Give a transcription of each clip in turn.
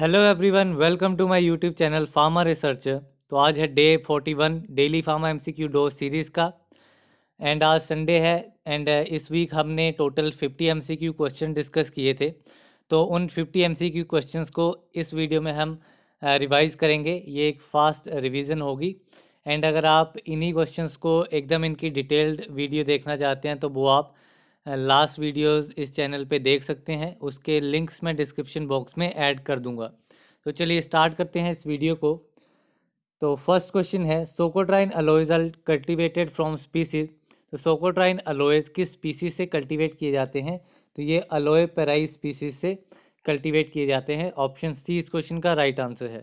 hello everyone welcome to my YouTube channel pharma research तो आज है day forty one daily pharma MCQ dose series का and आज Sunday है and uh, इस वीक हमने total fifty MCQ question discuss किए थे तो उन फिफ्टी एमसीक्यू क्वेश्चंस को इस वीडियो में हम रिवाइज uh, करेंगे ये एक फास्ट रिविज़न होगी एंड अगर आप इन्हीं क्वेश्चन को एकदम इनकी डिटेल्ड वीडियो देखना चाहते हैं तो वो आप लास्ट वीडियोस इस चैनल पे देख सकते हैं उसके लिंक्स मैं डिस्क्रिप्शन बॉक्स में ऐड कर दूंगा तो चलिए स्टार्ट करते हैं इस वीडियो को तो फर्स्ट क्वेश्चन है socotrine aloes are cultivated from species तो सोकोट्राइन अलोइज किस स्पीसीज से कल्टिवेट किए जाते हैं तो ये अलोए पेराई स्पीसीज से कल्टिवेट किए जाते हैं ऑप्शन सी इस क्वेश्चन का राइट right आंसर है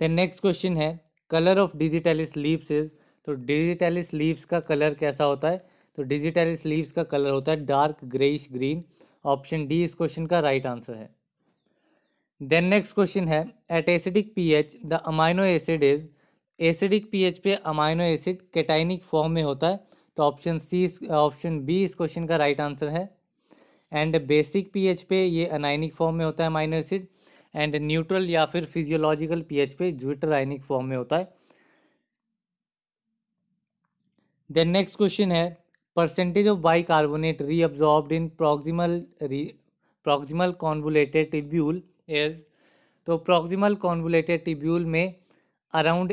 देन नेक्स्ट क्वेश्चन है colour of digitalis leaves is तो डिजिटलिस लीव्स का कलर कैसा होता है तो डिजिटल लीव्स का कलर होता है dark greyish green option D इस क्वेश्चन का राइट right आंसर है देन नेक्स्ट क्वेश्चन है at acidic pH the amino acid is acidic pH पे अमाइनो एसिड कैटाइनिक फॉर्म में होता है तो ऑप्शन सी ऑप्शन बी इस क्वेश्चन का राइट right आंसर है एंड बेसिक पीएच पे ये अनाइनिक फॉर्म में होता है अमाइनो एसिड एंड न्यूट्रल या फिर फिजियोलॉजिकल पीएच पे ज्विटर आइनिक फॉर्म में होता है देन नेक्स्ट क्वेश्चन है percentage of bicarbonate reabsorbed in proximal re proximal convoluted tubule is तो प्रोक्मल convoluted टिब्यूल में around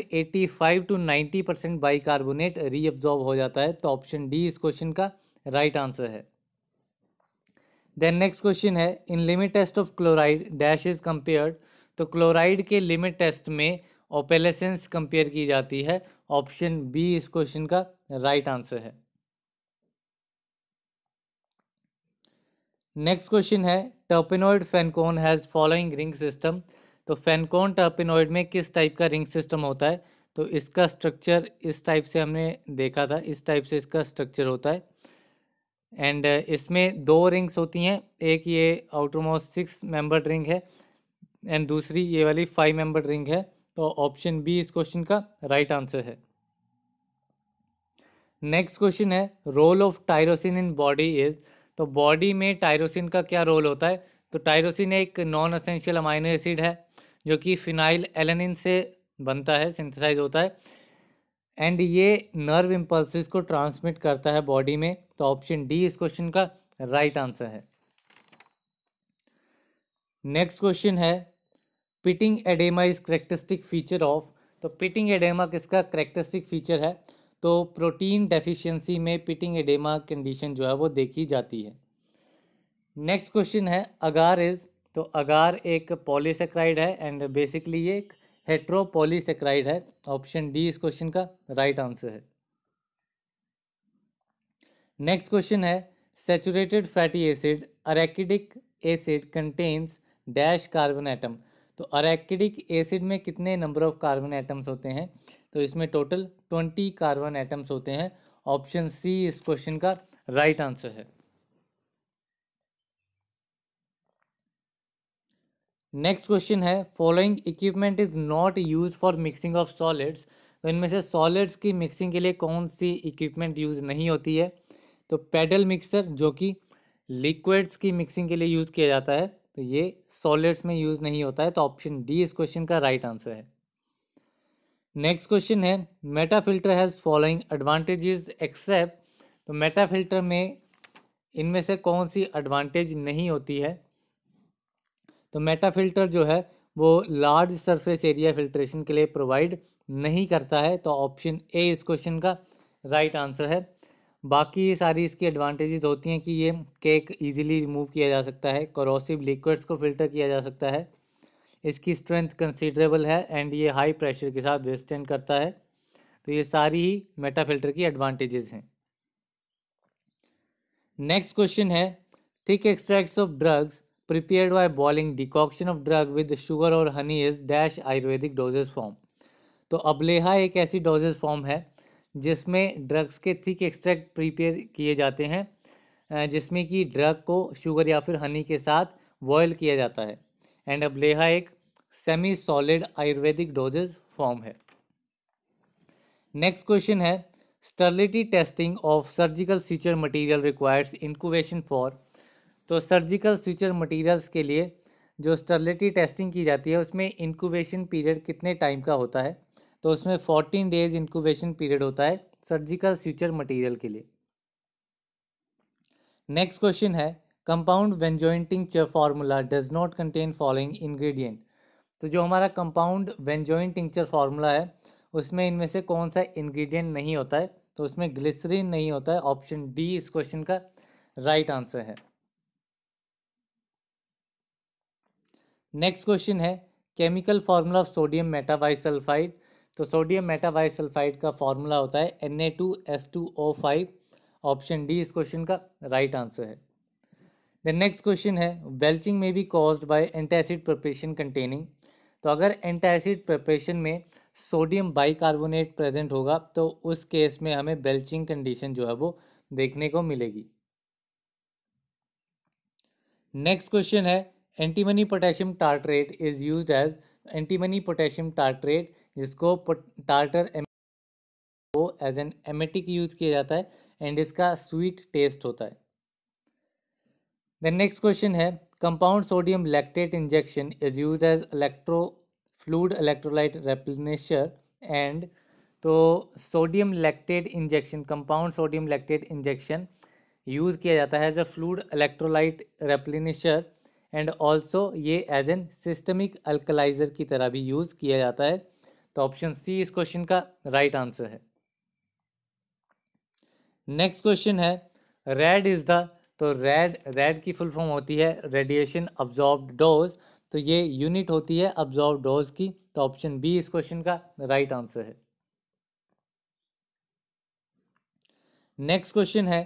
five to ninety percent bicarbonate reabsorb हो जाता है तो ऑप्शन डी इस क्वेश्चन का राइट right आंसर है देन नेक्स्ट क्वेश्चन है in limit test of chloride dash is compare तो क्लोराइड के लिमिट टेस्ट में ओपेलेसेंस कंपेयर की जाती है ऑप्शन बी इस क्वेश्चन का राइट right आंसर है नेक्स्ट क्वेश्चन है terpenoid fenchone has following ring system तो फेनकोन टर्पिनोइड में किस टाइप का रिंग सिस्टम होता है तो इसका स्ट्रक्चर इस टाइप से हमने देखा था इस टाइप से इसका स्ट्रक्चर होता है एंड uh, इसमें दो रिंग्स होती हैं एक ये आउटरमोस्ट सिक्स मेंबर्ड रिंग है एंड दूसरी ये वाली फाइव मेंबर्ड रिंग है तो ऑप्शन बी इस क्वेश्चन का राइट right आंसर है नेक्स्ट क्वेश्चन है role of tyrosine in body is तो बॉडी में टायरोसिन का क्या रोल होता है तो टायरोसिन एक नॉन असेंशियल अमाइनो एसिड है जो कि फिनाइल एलेनिन से बनता है सिंथेसाइज होता है एंड ये नर्व इम्पल्सिस को ट्रांसमिट करता है बॉडी में तो ऑप्शन डी इस क्वेश्चन का राइट right आंसर है नेक्स्ट क्वेश्चन है pitting oedema is characteristic feature of तो पिटिंग एडेमा किसका करेक्टरिस्टिक फीचर है तो प्रोटीन डेफिशिएंसी में पिटिंग एडेमा कंडीशन जो है वो देखी जाती है नेक्स्ट क्वेश्चन है अगार इज़ तो अगार एक पॉलीसेक्राइड है एंड बेसिकली ये एक हेट्रोपोलीसेक्राइड है ऑप्शन डी इस क्वेश्चन का राइट right आंसर है नेक्स्ट क्वेश्चन है saturated fatty acid arachidic acid contains dash carbon atom तो अरेकिडिक एसिड में कितने नंबर ऑफ कार्बन एटम्स होते हैं तो इसमें टोटल ट्वेंटी कार्बन एटम्स होते हैं ऑप्शन सी इस क्वेश्चन का राइट आंसर है नेक्स्ट क्वेश्चन है following equipment is not use for mixing of solids तो इनमें से सॉलिड्स की मिक्सिंग के लिए कौन सी इक्विपमेंट यूज़ नहीं होती है तो पेडल मिक्सर जो कि लिक्विड्स की मिक्सिंग के लिए यूज़ किया जाता है तो ये सॉलिड्स में यूज़ नहीं होता है तो ऑप्शन डी इस क्वेश्चन का राइट right आंसर है नेक्स्ट क्वेश्चन है meta filter has following advantages except तो मेटा फिल्टर में इनमें से कौन सी एडवांटेज नहीं होती है तो मेटा फिल्टर जो है वो लार्ज सरफेस एरिया फिल्ट्रेशन के लिए प्रोवाइड नहीं करता है तो ऑप्शन ए इस क्वेश्चन का राइट right आंसर है बाकी ये सारी इसकी एडवांटेजेस होती हैं कि ये केक इजीली रिमूव किया जा सकता है करोसिव लिक्विड्स को फिल्टर किया जा सकता है इसकी स्ट्रेंथ कंसिडरेबल है एंड ये हाई प्रेशर के साथ वेस्टेंड करता है तो ये सारी ही मेटा फिल्टर की एडवांटेजेस हैं नेक्स्ट क्वेश्चन है thick extracts of drugs prepared by boiling decoction of drug with sugar और honey is dash Ayurvedic dosage form तो अबलेहा एक ऐसी डोजेज फॉर्म है जिसमें ड्रग्स के थिक एक्सट्रैक्ट प्रिपेयर किए जाते हैं जिसमें कि ड्रग को शुगर या फिर हनी के साथ बॉयल किया जाता है एंड अब लेहा एक semi solid Ayurvedic dosage form है नेक्स्ट क्वेश्चन है sterility testing of surgical suture material requires incubation for तो सर्जिकल स्यूचर मटेरियल्स के लिए जो स्टर्लिटी टेस्टिंग की जाती है उसमें इंक्यूबेशन पीरियड कितने टाइम का होता है तो उसमें फोर्टीन डेज इंक्यूबेशन पीरियड होता है सर्जिकल फ्यूचर मटेरियल के लिए नेक्स्ट क्वेश्चन है compound when jointing formula does not contain following ingredient तो जो हमारा कंपाउंड जॉइंटिंग टिंक्चर फार्मूला है उसमें इनमें से कौन सा इंग्रेडिएंट नहीं होता है तो उसमें ग्लिसरीन नहीं होता है ऑप्शन डी इस क्वेश्चन का राइट आंसर है नेक्स्ट क्वेश्चन है chemical formula of sodium metabisulphite तो सोडियम मेटावाइसल्फाइड का फार्मूला होता है N A two S two O five option D इस क्वेश्चन का राइट right आंसर है द नेक्स्ट क्वेश्चन है belching may be cause by antacid preparation containing तो अगर एंटासिड प्रपेशन में सोडियम बाइकार्बोनेट प्रेजेंट होगा तो उस केस में हमें बेल्चिंग कंडीशन जो है वो देखने को मिलेगी नेक्स्ट क्वेश्चन है antimony potassium tartrate is use as antimony potassium tartrate जिसको टार्टर एम एज एन एमेटिक यूज किया जाता है एंड इसका स्वीट टेस्ट होता है द नेक्स्ट क्वेश्चन है compound sodium lactate injection is use as electro fluid electrolyte replenisher and तो sodium lactate injection compound sodium lactate injection use किया जाता है as a fluid electrolyte replenisher and also ये as N systemic alkalizer की तरह भी use किया जाता है तो ऑप्शन सी इस क्वेश्चन का राइट right आंसर है नेक्स्ट क्वेश्चन है रेड इज़ द तो रेड रेड की फुल फॉर्म होती है रेडिएशन अब्जॉर्ब डोज तो ये यूनिट होती है अब्जॉर्ब डोज की तो ऑप्शन बी इस क्वेश्चन का राइट आंसर है नेक्स्ट क्वेश्चन है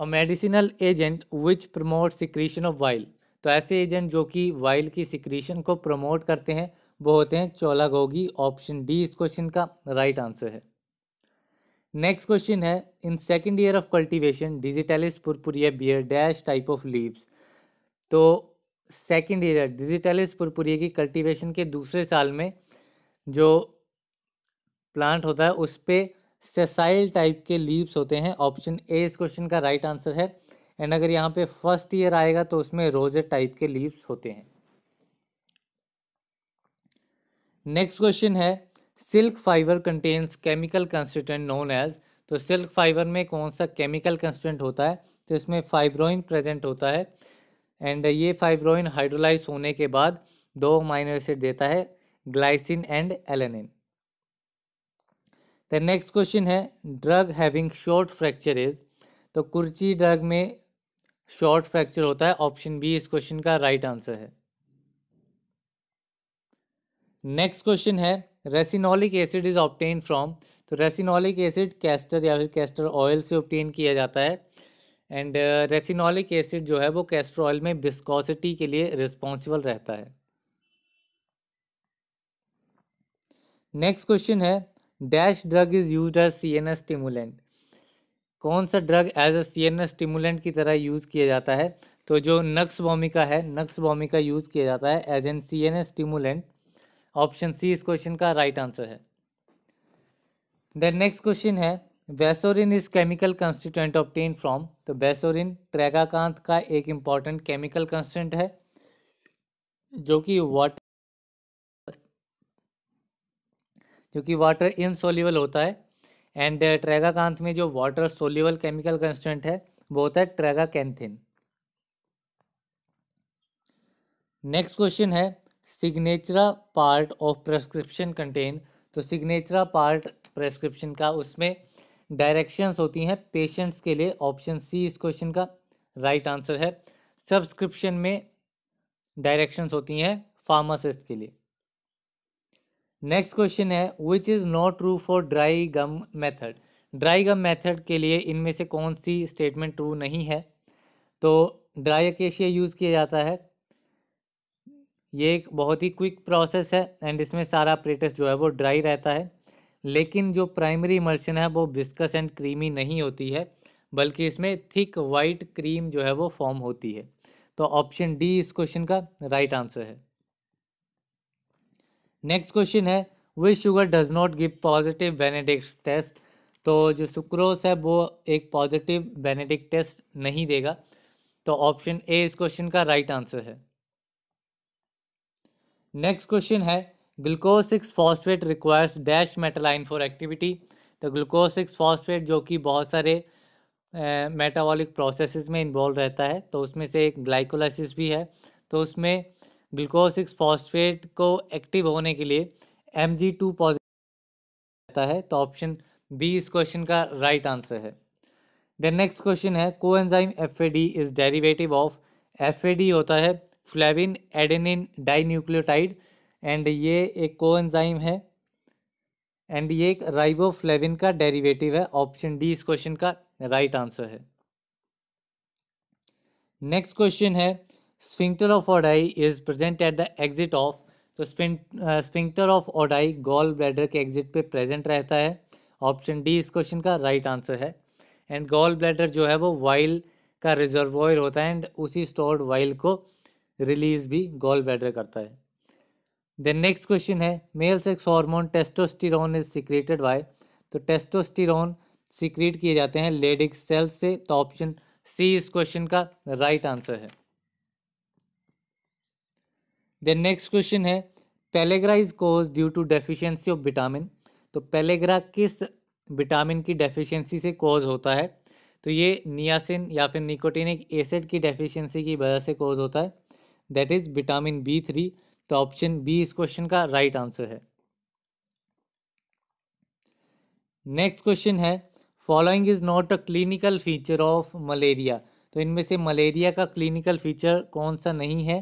a medicinal agent which promote secretion of bile तो ऐसे एजेंट जो कि वाइल की सिक्रीशन को प्रमोट करते हैं वो होते हैं चोला गोगी ऑप्शन डी इस क्वेश्चन का राइट right आंसर है नेक्स्ट क्वेश्चन है in second year of cultivation digitalis purpurea bear dash type of leaves तो सेकेंड ईयर डिजिटेलिस पुरपुरिया की कल्टिवेशन के दूसरे साल में जो प्लांट होता है उस पर सेसाइल टाइप के लीव्स होते हैं ऑप्शन ए इस क्वेश्चन का राइट right आंसर है एंड अगर यहाँ पे फर्स्ट ईयर आएगा तो उसमें रोजे टाइप के लीव्स होते हैं नेक्स्ट क्वेश्चन है silk fibre contains chemical constant known as तो सिल्क फाइबर में कौन सा केमिकल कंस्टेंट होता है तो इसमें फाइब्रोइन प्रेजेंट होता है एंड ये फाइब्रोइन हाइड्रोलाइज होने के बाद दो माइनो एसिड देता है glycine and alanine the next question है drug having short fracture is तो कुर्ची ड्रग में शॉर्ट फ्रैक्चर होता है ऑप्शन बी इस क्वेश्चन का राइट right आंसर है नेक्स्ट क्वेश्चन है ricinoleic acid is obtain from तो रेसिनोलिक एसिड कैस्टर या फिर कैस्टर ऑयल से ऑप्टेन किया जाता है एंड रेसिनोलिक एसिड जो है वो कैस्टर ऑयल में बिस्कोसिटी के लिए रिस्पॉन्सिबल रहता है नेक्स्ट क्वेश्चन है dash drug is use as C N S stimulant कौन सा drug as a C N S stimulant की तरह यूज़ किया जाता है तो जो नक्स भूमिका है नक्स भूमिका यूज़ किया जाता है as an C N S stimulant option C इस क्वेश्चन का राइट आंसर है देन नेक्स्ट क्वेश्चन है bassorin is chemical constituent obtain from तो वेसोरिन ट्रेगाकांत का एक इंपॉर्टेंट केमिकल कंस्टेंट है जो कि वाटर जो कि वाटर इनसोल्यूबल होता है एंड ट्रेगाकांत में जो वाटर सोल्यूबल केमिकल कंस्टेंट है वो होता है ट्रेगाकैंथिन नेक्स्ट क्वेश्चन है signatura part of prescription contain तो सिग्नेचरा पार्ट प्रेस्क्रिप्शन का उसमें डायरेक्शंस होती हैं पेशेंट्स के लिए ऑप्शन सी इस क्वेश्चन का राइट right आंसर है सब्सक्रिप्शन में डायरेक्शंस होती हैं फार्मासिस्ट के लिए नेक्स्ट क्वेश्चन है which is not true for dry gum method dry gum method के लिए इनमें से कौन सी स्टेटमेंट ट्रू नहीं है तो ड्राई केशिया यूज़ किया जाता है ये एक बहुत ही क्विक प्रोसेस है एंड इसमें सारा प्लेटस जो है वो ड्राई रहता है लेकिन जो प्राइमरी इमर्शन है वो बिस्कस एंड क्रीमी नहीं होती है बल्कि इसमें थिक वाइट क्रीम जो है वो फॉर्म होती है तो ऑप्शन डी इस क्वेश्चन का राइट right आंसर है नेक्स्ट क्वेश्चन है वे sugar does not give positive Benedict test तो जो सुक्रोस है वो एक पॉजिटिव बेनेडिक्ट टेस्ट नहीं देगा तो ऑप्शन ए इस क्वेश्चन का राइट right आंसर है नेक्स्ट क्वेश्चन है glucose six phosphate requires dash metal ion for activity तो ग्लूकोज सिक्स फॉस्फेट जो कि बहुत सारे मेटाबॉलिक प्रोसेसेस में इन्वॉल्व रहता है तो उसमें से एक ग्लाइकोलाइसिस भी है तो उसमें ग्लूकोज सिक्स फॉस्फेट को एक्टिव होने के लिए एम जी टू पॉजिटिव रहता है तो ऑप्शन बी इस क्वेश्चन का राइट right आंसर है देन नेक्स्ट क्वेश्चन है coenzyme F A D is derivative of F A D होता है फ्लेविन एडेनिन डाइन्यूक्लियोटाइड एंड ये एक कोएंजाइम है एंड ये एक राइबोफ्लेविन का डेरिवेटिव है ऑप्शन डी इस क्वेश्चन का राइट right आंसर है नेक्स्ट क्वेश्चन है sphincter of Oddi is present at the exit of तो sphincter of Oddi gall bladder के एग्जिट पे प्रेजेंट रहता है ऑप्शन डी इस क्वेश्चन का राइट right आंसर है एंड गॉल ब्लैडर जो है वो वाइल का रिजर्वॉयर होता है एंड उसी स्टोर्ड वाइल को रिलीज भी गोल बैडर करता है देन नेक्स्ट क्वेश्चन है male sex hormone testosterone is secreted by तो टेस्टोस्टिरोन सिक्रेट किए जाते हैं लेडिक सेल्स से तो ऑप्शन सी इस क्वेश्चन का राइट right आंसर है देन नेक्स्ट क्वेश्चन है pellagra is cause due to deficiency of vitamin तो पेलेग्रा किस विटामिन की डेफिशिएंसी से कोज होता है तो ये नियासिन या फिर निकोटिनिक एसिड की डेफिशिएंसी की वजह से कोज होता है that is vitamin B three तो ऑप्शन बी इस क्वेश्चन का राइट right आंसर है नेक्स्ट क्वेश्चन है following is not a clinical feature of malaria तो इनमें से मलेरिया का क्लिनिकल फीचर कौन सा नहीं है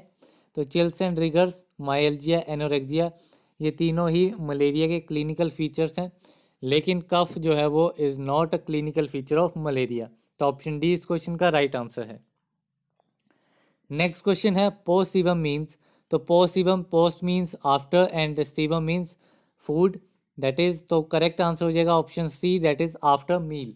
तो chills and rigors myalgia anorexia ये तीनों ही मलेरिया के क्लिनिकल फीचर्स हैं लेकिन कफ जो है वो is not a clinical feature of malaria तो ऑप्शन डी इस क्वेश्चन का राइट right आंसर है नेक्स्ट क्वेश्चन है पोस्ट सीवम मीन्स तो post cibum post means after and cibum means food that is तो करेक्ट आंसर हो जाएगा option C that is after meal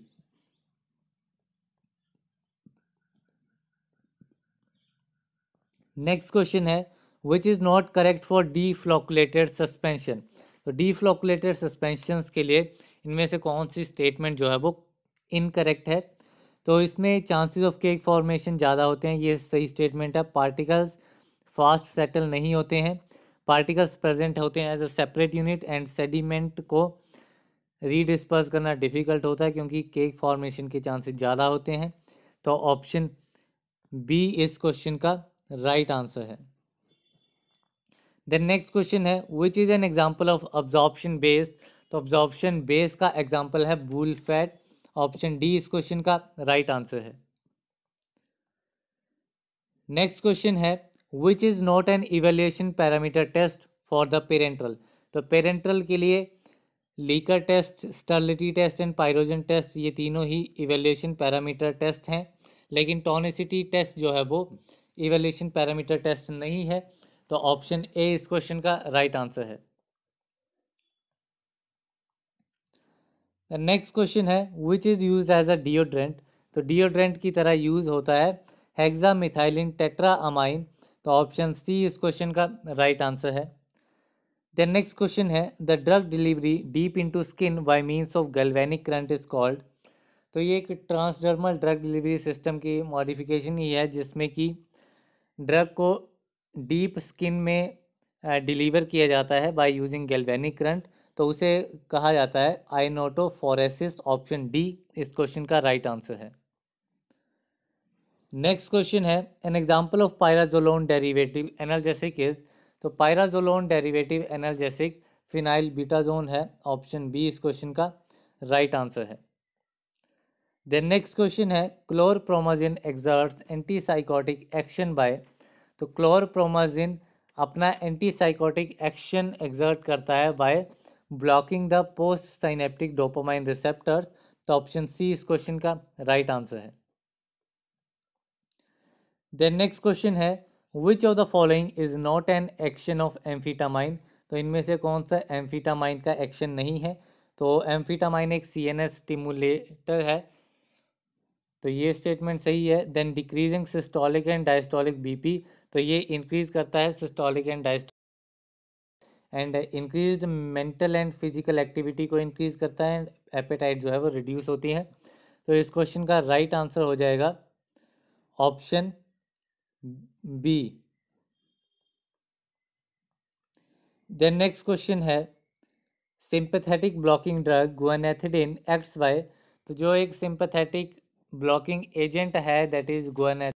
next question है which is not correct for deflocculated suspension तो deflocculated suspension के लिए इनमें से कौन सी स्टेटमेंट जो है वो इनकरेक्ट है तो इसमें चांसेस ऑफ केक फॉर्मेशन ज़्यादा होते हैं ये सही स्टेटमेंट है पार्टिकल्स फास्ट सेटल नहीं होते हैं पार्टिकल्स प्रेजेंट होते हैं as a separate unit and sediment को रीडिस्पर्स करना डिफ़िकल्ट होता है क्योंकि केक फॉर्मेशन के चांसेस ज़्यादा होते हैं तो ऑप्शन बी इस क्वेश्चन का राइट right आंसर है देन नेक्स्ट क्वेश्चन है which is an example of absorption base तो ऑब्जॉर्प्शन बेस का एग्जाम्पल है बूल फैट ऑप्शन डी इस क्वेश्चन का राइट आंसर है नेक्स्ट क्वेश्चन है which is not an evaluation parameter test for the parenteral तो parenteral के लिए leaker test sterility test and pyrogen test ये तीनों ही इवेल्युएशन पैरामीटर टेस्ट हैं लेकिन टॉनिसिटी टेस्ट जो है वो इवेल्युएशन पैरामीटर टेस्ट नहीं है तो ऑप्शन ए इस क्वेश्चन का राइट right आंसर है नेक्स्ट क्वेश्चन है which is use as a deodorant तो डिओड्रेंट की तरह यूज़ होता है हेग्जा मिथाइलिन टेट्रा अमाइन तो ऑप्शन सी इस क्वेश्चन का राइट right आंसर है देन नेक्स्ट क्वेश्चन है the drug delivery deep into skin by means of galvanic current is called तो ये एक ट्रांसडर्मल ड्रग डिलीवरी सिस्टम की मॉडिफिकेशन ही है जिसमें कि ड्रग को डीप स्किन में डिलीवर किया जाता है बाय यूजिंग गैल्वेनिक करंट तो उसे कहा जाता है आइनोटोफोरेसिस ऑप्शन डी इस क्वेश्चन का राइट आंसर है नेक्स्ट क्वेश्चन है an example of pyrazolone derivative analgesic is तो pyrazolone derivative analgesic phenylbutazone है ऑप्शन बी इस क्वेश्चन का राइट आंसर है देन नेक्स्ट क्वेश्चन है chlorpromazine exerts antipsychotic action by तो क्लोरप्रोमाजिन अपना एंटीसाइकोटिक एक्शन एग्जर्ट करता है by blocking the post synaptic dopamine receptors तो ऑप्शन सी इस क्वेश्चन का राइट right आंसर है देन नेक्स्ट क्वेश्चन है which of the following is not an action of amphetamine तो इनमें से कौन सा एम्फीटामाइन का एक्शन नहीं है तो एम्फीटामाइन एक सी एन स्टिमुलेटर है तो ये स्टेटमेंट सही है then decreasing systolic and diastolic BP तो ये इंक्रीज करता है systolic and diastolic and increase mental and physical activity को इंक्रीज करता है एंड एपेटाइट जो है वो रिड्यूस होती है तो इस क्वेश्चन का राइट right आंसर हो जाएगा option B then next question है sympathetic blocking drug guanethidine acts by तो जो एक सिंपथेटिक ब्लॉकिंग एजेंट है दैट इज गुआनेथिडिन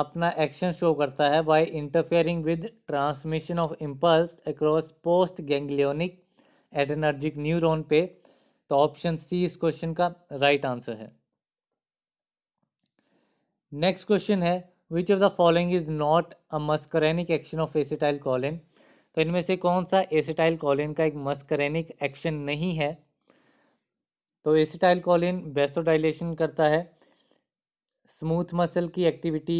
अपना एक्शन शो करता है by interfering with transmission of impulse across post ganglionic adrenergic neuron पे तो ऑप्शन सी इस क्वेश्चन का राइट right आंसर है नेक्स्ट क्वेश्चन है which of the following is not a muscarinic action of acetylcholine तो इनमें से कौन सा एसिटाइल कॉलिन का एक मस्करेनिक एक्शन नहीं है तो एसिटाइल कॉलिन बेस्टोडाइलेशन करता है स्मूथ मसल की एक्टिविटी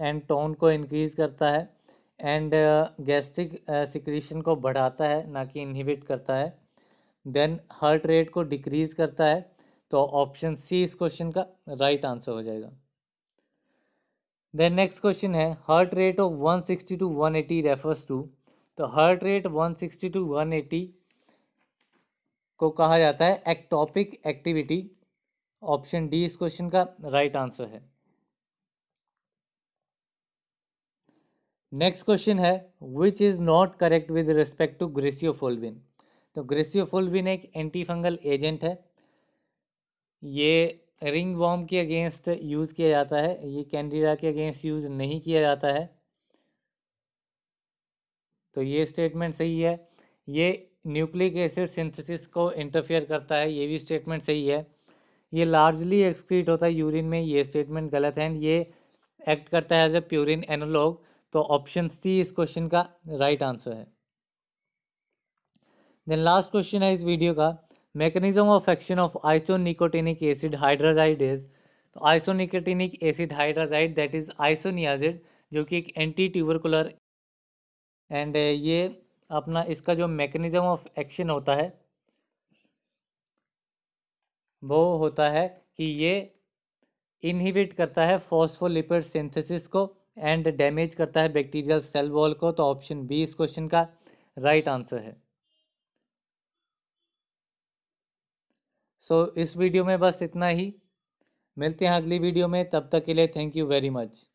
एंड टोन को इनक्रीज़ करता है एंड गैस्ट्रिक सिक्रीशन को बढ़ाता है ना कि इनहिबिट करता है देन हार्ट रेट को डिक्रीज़ करता है तो ऑप्शन सी इस क्वेश्चन का राइट आंसर हो जाएगा देन नेक्स्ट क्वेश्चन है heart rate of one sixty two one eighty refers to तो heart rate one sixty two one eighty को कहा जाता है एक्टॉपिक एक्टिविटी ऑप्शन डी इस क्वेश्चन का राइट आंसर है नेक्स्ट क्वेश्चन है which is not correct with respect to griseofulvin तो ग्रेसियोफोलविन एक एंटी फंगल एजेंट है ये रिंग वॉम के अगेंस्ट यूज़ किया जाता है ये कैंडिडा के अगेंस्ट यूज़ नहीं किया जाता है तो ये स्टेटमेंट सही है ये न्यूक्लिक एसिड सिंथेसिस को इंटरफेयर करता है ये भी स्टेटमेंट सही है ये लार्जली एक्सक्रीट होता है यूरिन में ये स्टेटमेंट गलत है ये एक्ट करता है एज ए प्यूरिन एनोलॉग तो ऑप्शन सी इस क्वेश्चन का राइट right आंसर है देन लास्ट क्वेश्चन है इस वीडियो का mechanism of action of isonicotinic acid hydrazide is तो isonicotinic acid hydrazide that is isoniazid जो कि एक एंटी ट्यूबरकुलर एंड ये अपना इसका जो मैकेनिज्म ऑफ एक्शन होता है वो होता है कि ये इनहिबिट करता है फॉस्फोलिपिड सिंथेसिस को एंड डैमेज करता है बैक्टीरियल सेल वॉल को तो ऑप्शन बी इस क्वेश्चन का राइट right आंसर है सो so, इस वीडियो में बस इतना ही मिलते हैं अगली वीडियो में तब तक के लिए थैंक यू वेरी मच